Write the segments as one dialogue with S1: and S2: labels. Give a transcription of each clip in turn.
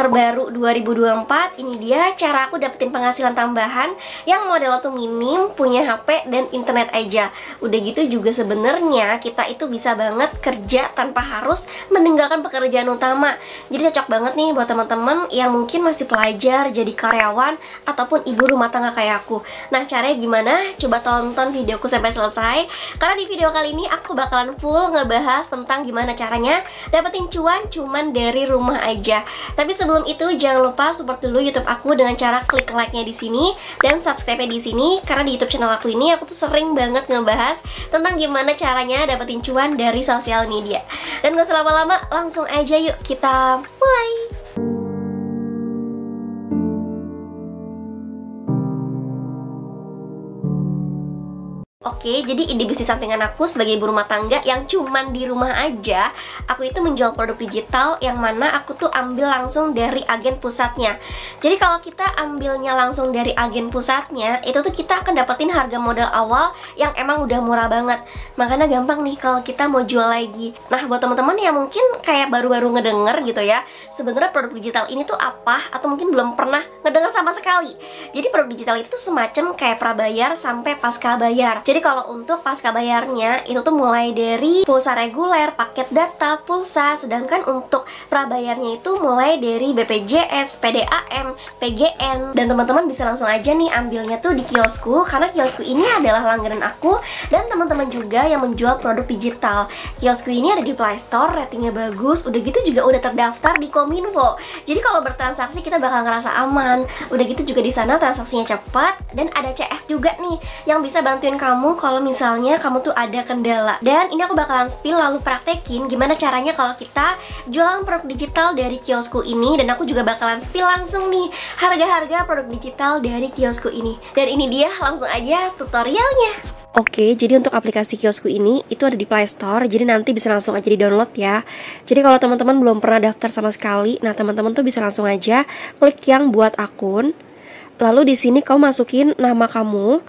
S1: terbaru 2024 Ini dia cara aku dapetin penghasilan tambahan Yang model tuh minim, punya HP dan internet aja Udah gitu juga sebenarnya kita itu bisa banget kerja tanpa harus meninggalkan pekerjaan utama Jadi cocok banget nih buat teman-teman yang mungkin masih pelajar, jadi karyawan Ataupun ibu rumah tangga kayak aku Nah caranya gimana? Coba tonton videoku sampai selesai Karena di video kali ini aku bakalan full ngebahas tentang gimana caranya dapetin cuan cuman dari rumah aja Tapi sebelum Sebelum itu jangan lupa support dulu YouTube aku dengan cara klik like-nya di sini dan subscribe di sini karena di YouTube channel aku ini aku tuh sering banget ngebahas tentang gimana caranya dapetin cuan dari sosial media. Dan gak selama lama langsung aja yuk kita mulai. Oke, jadi ide bisnis sampingan aku sebagai ibu rumah tangga yang cuman di rumah aja, aku itu menjual produk digital yang mana aku tuh ambil langsung dari agen pusatnya. Jadi kalau kita ambilnya langsung dari agen pusatnya, itu tuh kita akan dapetin harga modal awal yang emang udah murah banget. Makanya gampang nih kalau kita mau jual lagi. Nah, buat teman-teman yang mungkin kayak baru-baru ngedenger gitu ya, sebenarnya produk digital ini tuh apa atau mungkin belum pernah ngedenger sama sekali. Jadi produk digital itu tuh semacam kayak prabayar sampai pasca bayar. Jadi kalau untuk pasca bayarnya itu tuh mulai dari pulsa reguler, paket data, pulsa, sedangkan untuk prabayarnya itu mulai dari BPJS, PDAM, PGN dan teman-teman bisa langsung aja nih ambilnya tuh di kiosku karena kiosku ini adalah langganan aku dan teman-teman juga yang menjual produk digital. Kiosku ini ada di Play Store, ratingnya bagus, udah gitu juga udah terdaftar di Kominfo. Jadi kalau bertransaksi kita bakal ngerasa aman. Udah gitu juga di sana transaksinya cepat dan ada CS juga nih yang bisa bantuin kamu kamu kalau misalnya kamu tuh ada kendala. Dan ini aku bakalan spill lalu praktekin gimana caranya kalau kita jualan produk digital dari kiosku ini dan aku juga bakalan spill langsung nih harga-harga produk digital dari kiosku ini. Dan ini dia langsung aja tutorialnya. Oke, jadi untuk aplikasi kiosku ini itu ada di Play Store, jadi nanti bisa langsung aja di-download ya. Jadi kalau teman-teman belum pernah daftar sama sekali, nah teman-teman tuh bisa langsung aja klik yang buat akun. Lalu di sini kau masukin nama kamu,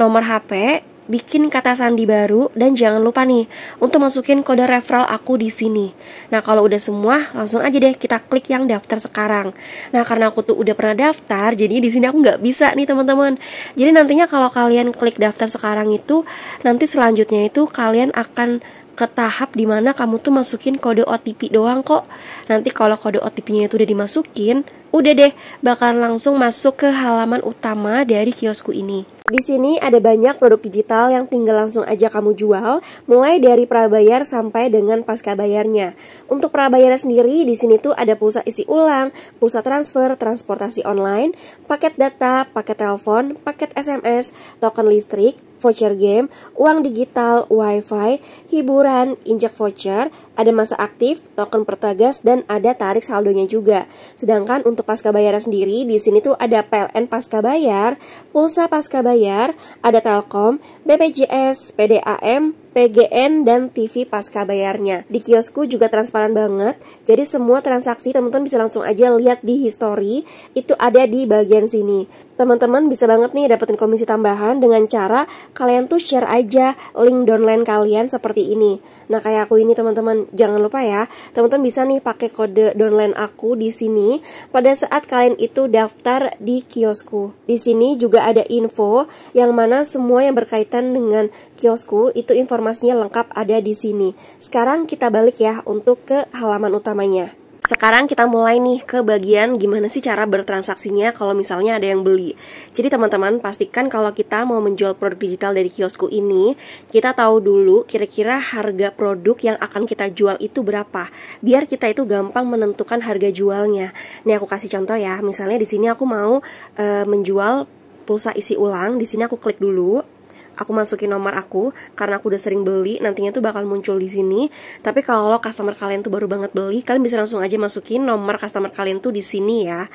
S1: nomor HP, bikin kata sandi baru dan jangan lupa nih untuk masukin kode referral aku di sini. Nah, kalau udah semua, langsung aja deh kita klik yang daftar sekarang. Nah, karena aku tuh udah pernah daftar, jadi di sini aku nggak bisa nih teman-teman. Jadi nantinya kalau kalian klik daftar sekarang itu, nanti selanjutnya itu kalian akan ke tahap dimana kamu tuh masukin kode OTP doang kok. Nanti kalau kode OTP-nya itu udah dimasukin, Udah deh, bakal langsung masuk ke halaman utama dari kiosku ini. Di sini ada banyak produk digital yang tinggal langsung aja kamu jual, mulai dari prabayar sampai dengan pasca bayarnya. Untuk prabayar sendiri, di sini tuh ada pulsa isi ulang, pulsa transfer, transportasi online, paket data, paket telepon, paket SMS, token listrik, voucher game, uang digital, wifi, hiburan, injak voucher, ada masa aktif, token pertagas, dan ada tarik saldonya juga. Sedangkan untuk pasca bayaran sendiri di sini tuh ada PLN pasca bayar, pulsa pasca bayar, ada Telkom, BPJS, PDAM, PGN, dan TV pasca bayarnya. Di kiosku juga transparan banget, jadi semua transaksi teman-teman bisa langsung aja lihat di history, itu ada di bagian sini. Teman-teman bisa banget nih dapetin komisi tambahan dengan cara kalian tuh share aja link downline kalian seperti ini. Nah kayak aku ini teman-teman, jangan lupa ya, teman-teman bisa nih pakai kode downline aku di sini pada saat kalian itu daftar di kiosku. Di sini juga ada info yang mana semua yang berkaitan dengan kiosku itu informasi informasinya lengkap ada di sini. Sekarang kita balik ya untuk ke halaman utamanya. Sekarang kita mulai nih ke bagian gimana sih cara bertransaksinya kalau misalnya ada yang beli. Jadi teman-teman pastikan kalau kita mau menjual produk digital dari kiosku ini, kita tahu dulu kira-kira harga produk yang akan kita jual itu berapa. Biar kita itu gampang menentukan harga jualnya. Nih aku kasih contoh ya, misalnya di sini aku mau e, menjual pulsa isi ulang, di sini aku klik dulu aku masukin nomor aku karena aku udah sering beli nantinya tuh bakal muncul di sini tapi kalau customer kalian tuh baru banget beli kalian bisa langsung aja masukin nomor customer kalian tuh di sini ya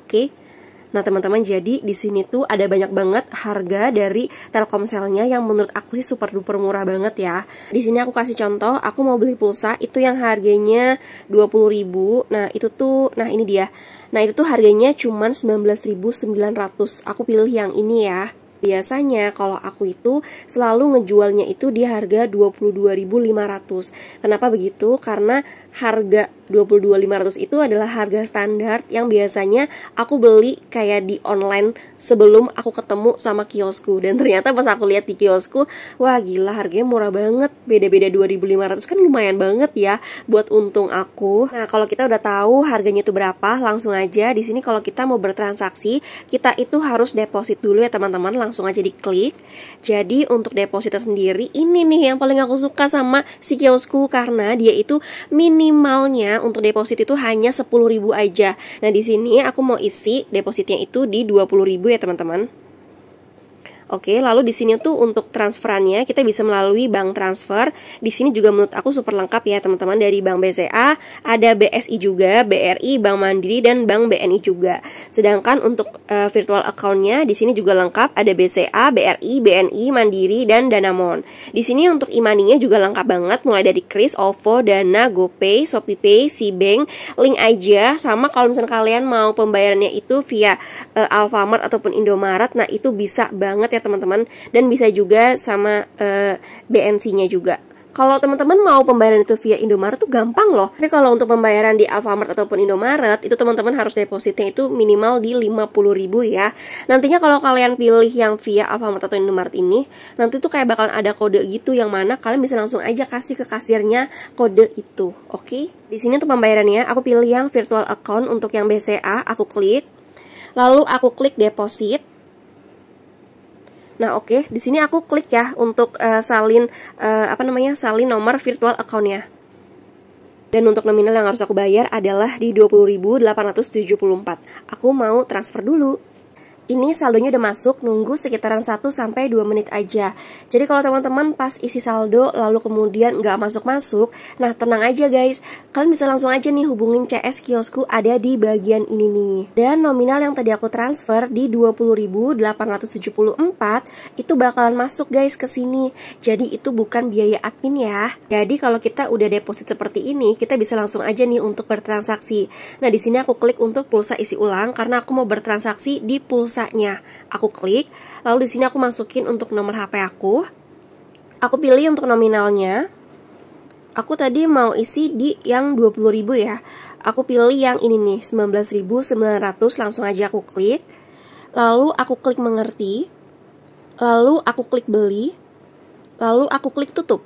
S1: oke okay? Nah teman-teman jadi di sini tuh ada banyak banget harga dari Telkomselnya yang menurut aku sih super duper murah banget ya. Di sini aku kasih contoh, aku mau beli pulsa itu yang harganya 20.000. Nah, itu tuh nah ini dia. Nah, itu tuh harganya cuma sembilan 19.900. Aku pilih yang ini ya. Biasanya kalau aku itu selalu ngejualnya itu di harga 22.500. Kenapa begitu? Karena harga 22.500 itu adalah harga standar yang biasanya aku beli kayak di online sebelum aku ketemu sama kiosku dan ternyata pas aku lihat di kiosku wah gila harganya murah banget beda-beda 2.500 kan lumayan banget ya buat untung aku nah kalau kita udah tahu harganya itu berapa langsung aja di sini kalau kita mau bertransaksi kita itu harus deposit dulu ya teman-teman langsung aja diklik jadi untuk depositnya sendiri ini nih yang paling aku suka sama si kiosku karena dia itu minimalnya untuk deposit itu hanya 10.000 aja. Nah, di sini aku mau isi depositnya itu di 20.000 ya, teman-teman. Oke, lalu di sini tuh untuk transferannya kita bisa melalui bank transfer. Di sini juga menurut aku super lengkap ya teman-teman dari Bank BCA, ada BSI juga, BRI, Bank Mandiri dan Bank BNI juga. Sedangkan untuk uh, virtual accountnya di sini juga lengkap, ada BCA, BRI, BNI, Mandiri dan Danamon. Di sini untuk imaninya juga lengkap banget mulai dari Kris, OVO, Dana, GoPay, ShopeePay, Sibank, link aja sama kalau misalnya kalian mau pembayarannya itu via uh, Alfamart ataupun Indomaret, nah itu bisa banget ya ya teman-teman dan bisa juga sama e, eh, BNC-nya juga kalau teman-teman mau pembayaran itu via Indomaret tuh gampang loh. Tapi kalau untuk pembayaran di Alfamart ataupun Indomaret, itu teman-teman harus depositnya itu minimal di 50.000 ya. Nantinya kalau kalian pilih yang via Alfamart atau Indomaret ini, nanti tuh kayak bakalan ada kode gitu yang mana kalian bisa langsung aja kasih ke kasirnya kode itu. Oke? Okay? Di sini untuk pembayarannya, aku pilih yang virtual account untuk yang BCA, aku klik. Lalu aku klik deposit Nah, oke, okay, di sini aku klik ya untuk uh, salin uh, apa namanya? salin nomor virtual account-nya. Dan untuk nominal yang harus aku bayar adalah di 20.874. Aku mau transfer dulu ini saldonya udah masuk, nunggu sekitaran 1 sampai 2 menit aja. Jadi kalau teman-teman pas isi saldo lalu kemudian nggak masuk-masuk, nah tenang aja guys, kalian bisa langsung aja nih hubungin CS kiosku ada di bagian ini nih. Dan nominal yang tadi aku transfer di 20.874 itu bakalan masuk guys ke sini. Jadi itu bukan biaya admin ya. Jadi kalau kita udah deposit seperti ini, kita bisa langsung aja nih untuk bertransaksi. Nah, di sini aku klik untuk pulsa isi ulang karena aku mau bertransaksi di pulsa pulsanya. Aku klik, lalu di sini aku masukin untuk nomor HP aku. Aku pilih untuk nominalnya. Aku tadi mau isi di yang 20.000 ya. Aku pilih yang ini nih, 19.900, langsung aja aku klik. Lalu aku klik mengerti. Lalu aku klik beli. Lalu aku klik tutup.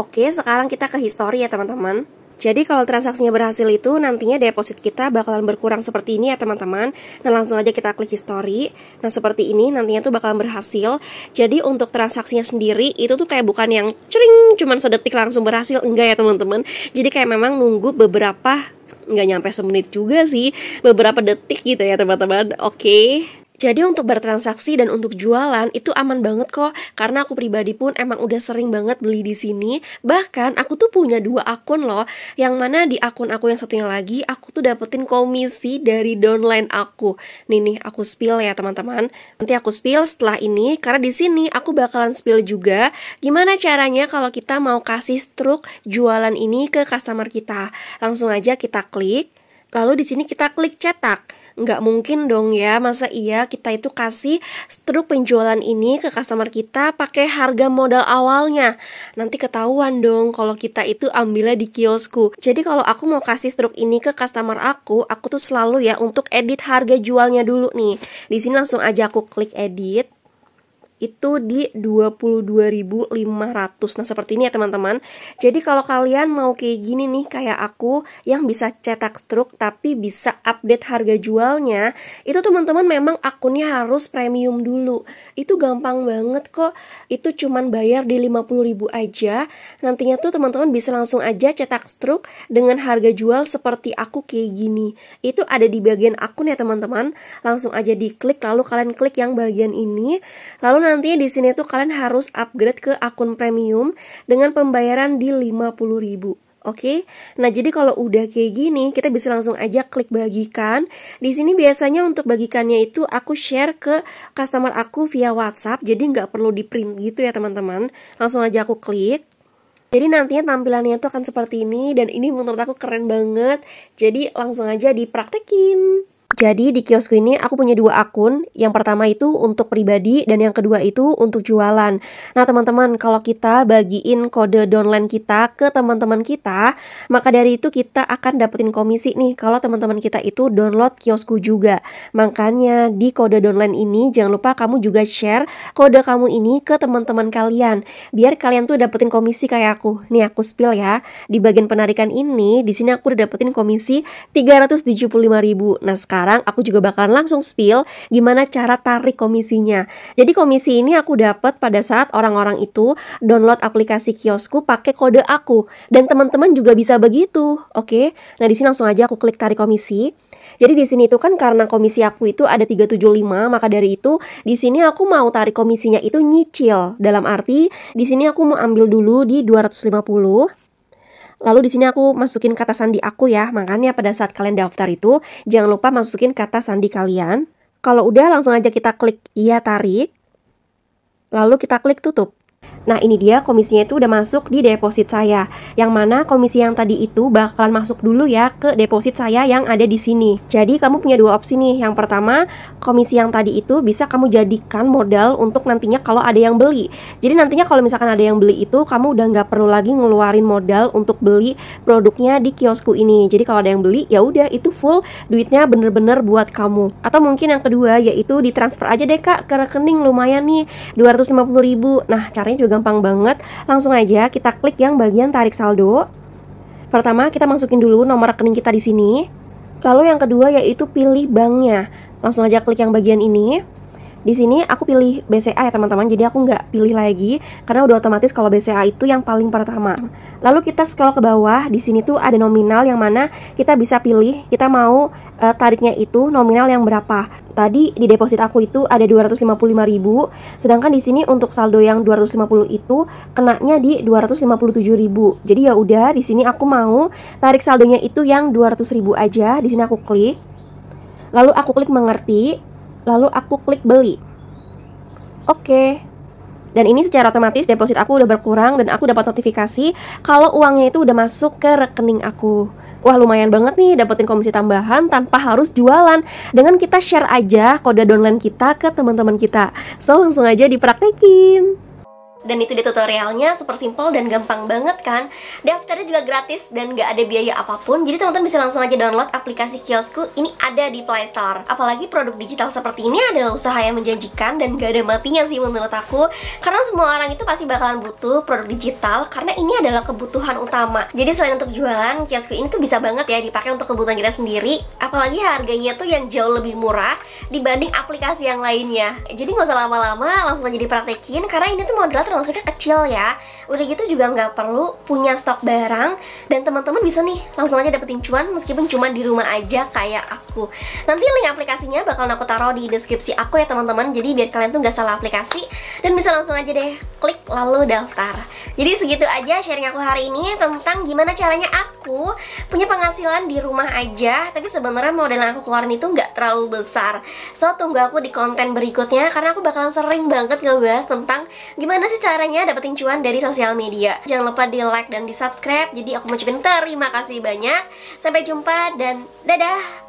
S1: Oke, sekarang kita ke history ya teman-teman. Jadi kalau transaksinya berhasil itu nantinya deposit kita bakalan berkurang seperti ini ya teman-teman. Nah langsung aja kita klik history. Nah seperti ini nantinya tuh bakalan berhasil. Jadi untuk transaksinya sendiri itu tuh kayak bukan yang cering cuman sedetik langsung berhasil enggak ya teman-teman. Jadi kayak memang nunggu beberapa nggak nyampe semenit juga sih beberapa detik gitu ya teman-teman. Oke. Okay. Jadi untuk bertransaksi dan untuk jualan itu aman banget kok karena aku pribadi pun emang udah sering banget beli di sini. Bahkan aku tuh punya dua akun loh yang mana di akun aku yang satunya lagi aku tuh dapetin komisi dari downline aku. Nih nih aku spill ya teman-teman. Nanti aku spill setelah ini karena di sini aku bakalan spill juga gimana caranya kalau kita mau kasih struk jualan ini ke customer kita. Langsung aja kita klik. Lalu di sini kita klik cetak nggak mungkin dong ya masa iya kita itu kasih struk penjualan ini ke customer kita pakai harga modal awalnya nanti ketahuan dong kalau kita itu ambilnya di kiosku jadi kalau aku mau kasih struk ini ke customer aku aku tuh selalu ya untuk edit harga jualnya dulu nih di sini langsung aja aku klik edit itu di 22.500. Nah, seperti ini ya teman-teman. Jadi kalau kalian mau kayak gini nih kayak aku yang bisa cetak struk tapi bisa update harga jualnya, itu teman-teman memang akunnya harus premium dulu. Itu gampang banget kok. Itu cuman bayar di 50.000 aja. Nantinya tuh teman-teman bisa langsung aja cetak struk dengan harga jual seperti aku kayak gini. Itu ada di bagian akun ya teman-teman. Langsung aja diklik lalu kalian klik yang bagian ini. Lalu nanti di sini tuh kalian harus upgrade ke akun premium dengan pembayaran di 50.000. Oke. Okay? Nah, jadi kalau udah kayak gini, kita bisa langsung aja klik bagikan. Di sini biasanya untuk bagikannya itu aku share ke customer aku via WhatsApp. Jadi nggak perlu di-print gitu ya, teman-teman. Langsung aja aku klik. Jadi nantinya tampilannya itu akan seperti ini dan ini menurut aku keren banget. Jadi langsung aja dipraktekin. Jadi di kiosku ini aku punya dua akun. Yang pertama itu untuk pribadi dan yang kedua itu untuk jualan. Nah, teman-teman, kalau kita bagiin kode downline kita ke teman-teman kita, maka dari itu kita akan dapetin komisi nih kalau teman-teman kita itu download kiosku juga. Makanya di kode downline ini jangan lupa kamu juga share kode kamu ini ke teman-teman kalian biar kalian tuh dapetin komisi kayak aku. Nih aku spill ya. Di bagian penarikan ini di sini aku udah dapetin komisi 375.000. Nah, sekarang sekarang aku juga bakalan langsung spill gimana cara tarik komisinya. Jadi komisi ini aku dapat pada saat orang-orang itu download aplikasi kiosku pakai kode aku dan teman-teman juga bisa begitu. Oke. Nah, di sini langsung aja aku klik tarik komisi. Jadi di sini itu kan karena komisi aku itu ada 375, maka dari itu di sini aku mau tarik komisinya itu nyicil. Dalam arti di sini aku mau ambil dulu di 250 Lalu di sini aku masukin kata sandi aku ya. Makanya pada saat kalian daftar itu jangan lupa masukin kata sandi kalian. Kalau udah langsung aja kita klik iya tarik. Lalu kita klik tutup. Nah ini dia komisinya itu udah masuk di deposit saya Yang mana komisi yang tadi itu bakalan masuk dulu ya ke deposit saya yang ada di sini Jadi kamu punya dua opsi nih Yang pertama komisi yang tadi itu bisa kamu jadikan modal untuk nantinya kalau ada yang beli Jadi nantinya kalau misalkan ada yang beli itu kamu udah nggak perlu lagi ngeluarin modal untuk beli produknya di kiosku ini Jadi kalau ada yang beli ya udah itu full duitnya bener-bener buat kamu Atau mungkin yang kedua yaitu ditransfer aja deh kak ke rekening lumayan nih 250 ribu Nah caranya juga gampang banget. Langsung aja kita klik yang bagian tarik saldo. Pertama, kita masukin dulu nomor rekening kita di sini. Lalu yang kedua yaitu pilih banknya. Langsung aja klik yang bagian ini. Di sini aku pilih BCA ya teman-teman, jadi aku nggak pilih lagi karena udah otomatis kalau BCA itu yang paling pertama. Lalu kita scroll ke bawah, di sini tuh ada nominal yang mana kita bisa pilih kita mau uh, tariknya itu nominal yang berapa. Tadi di deposit aku itu ada 255.000, sedangkan di sini untuk saldo yang 250 itu kenanya di 257.000. Jadi ya udah, di sini aku mau tarik saldonya itu yang 200.000 aja. Di sini aku klik. Lalu aku klik mengerti lalu aku klik beli. Oke. Dan ini secara otomatis deposit aku udah berkurang dan aku dapat notifikasi kalau uangnya itu udah masuk ke rekening aku. Wah lumayan banget nih dapetin komisi tambahan tanpa harus jualan Dengan kita share aja kode downline kita ke teman-teman kita So langsung aja dipraktekin dan itu dia tutorialnya super simple dan gampang banget kan daftarnya juga gratis dan gak ada biaya apapun jadi teman-teman bisa langsung aja download aplikasi kiosku ini ada di playstore apalagi produk digital seperti ini adalah usaha yang menjanjikan dan gak ada matinya sih menurut aku karena semua orang itu pasti bakalan butuh produk digital karena ini adalah kebutuhan utama jadi selain untuk jualan kiosku ini tuh bisa banget ya dipakai untuk kebutuhan kita sendiri apalagi harganya tuh yang jauh lebih murah dibanding aplikasi yang lainnya jadi nggak usah lama-lama langsung aja dipraktekin karena ini tuh modal maksudnya kecil ya udah gitu juga nggak perlu punya stok barang dan teman-teman bisa nih langsung aja dapetin cuan meskipun cuma di rumah aja kayak aku nanti link aplikasinya bakal aku taruh di deskripsi aku ya teman-teman jadi biar kalian tuh nggak salah aplikasi dan bisa langsung aja deh klik lalu daftar jadi segitu aja sharing aku hari ini tentang gimana caranya aku punya penghasilan di rumah aja tapi sebenarnya modal yang aku keluarin itu nggak terlalu besar so tunggu aku di konten berikutnya karena aku bakalan sering banget ngebahas tentang gimana sih caranya dapetin cuan dari sosial media. Jangan lupa di like dan di subscribe. Jadi aku mau ucapin terima kasih banyak. Sampai jumpa dan dadah.